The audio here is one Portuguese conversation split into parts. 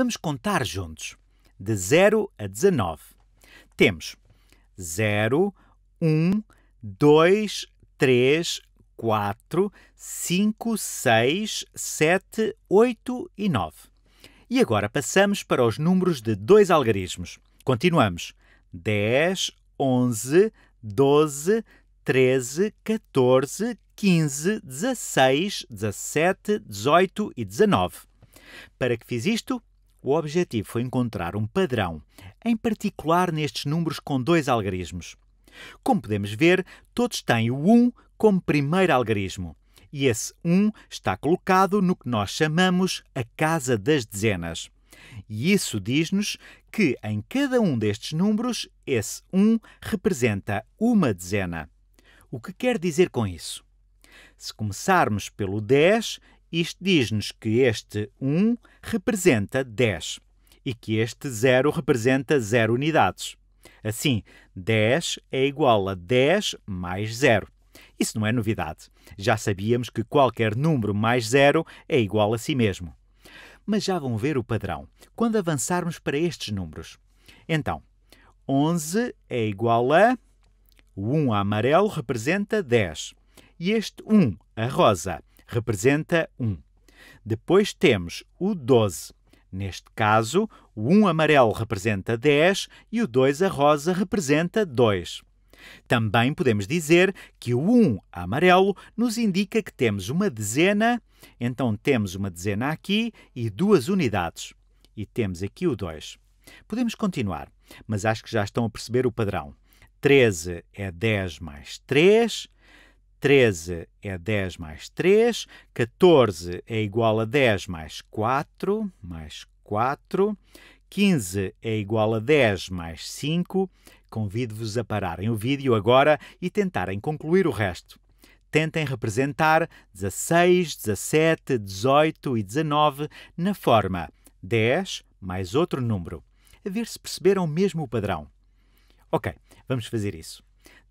Vamos contar juntos, de 0 a 19. Temos 0, 1, 2, 3, 4, 5, 6, 7, 8 e 9. E agora passamos para os números de dois algarismos. Continuamos. 10, 11, 12, 13, 14, 15, 16, 17, 18 e 19. Para que fiz isto? O objetivo foi encontrar um padrão, em particular nestes números com dois algarismos. Como podemos ver, todos têm o 1 como primeiro algarismo, e esse 1 está colocado no que nós chamamos a casa das dezenas. E isso diz-nos que em cada um destes números, esse 1 representa uma dezena. O que quer dizer com isso? Se começarmos pelo 10 isto diz-nos que este 1 representa 10 e que este 0 representa 0 unidades. Assim, 10 é igual a 10 mais 0. Isso não é novidade. Já sabíamos que qualquer número mais 0 é igual a si mesmo. Mas já vão ver o padrão quando avançarmos para estes números. Então, 11 é igual a. O 1 amarelo representa 10. E este 1, a rosa, representa 1. Depois temos o 12. Neste caso, o 1 amarelo representa 10 e o 2 a rosa representa 2. Também podemos dizer que o 1 amarelo nos indica que temos uma dezena, então temos uma dezena aqui e duas unidades. E temos aqui o 2. Podemos continuar, mas acho que já estão a perceber o padrão. 13 é 10 mais 3, 13 é 10 mais 3, 14 é igual a 10 mais 4, mais 4, 15 é igual a 10 mais 5. Convido-vos a pararem o vídeo agora e tentarem concluir o resto. Tentem representar 16, 17, 18 e 19 na forma 10 mais outro número, a ver se perceberam mesmo o padrão. Ok, vamos fazer isso.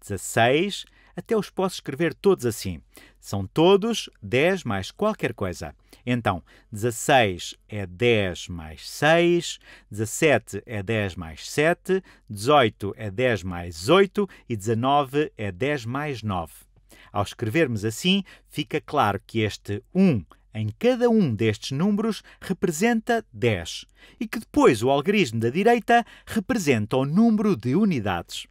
16, até os posso escrever todos assim. São todos 10 mais qualquer coisa. Então, 16 é 10 mais 6, 17 é 10 mais 7, 18 é 10 mais 8 e 19 é 10 mais 9. Ao escrevermos assim, fica claro que este 1 em cada um destes números representa 10 e que depois o algarismo da direita representa o número de unidades.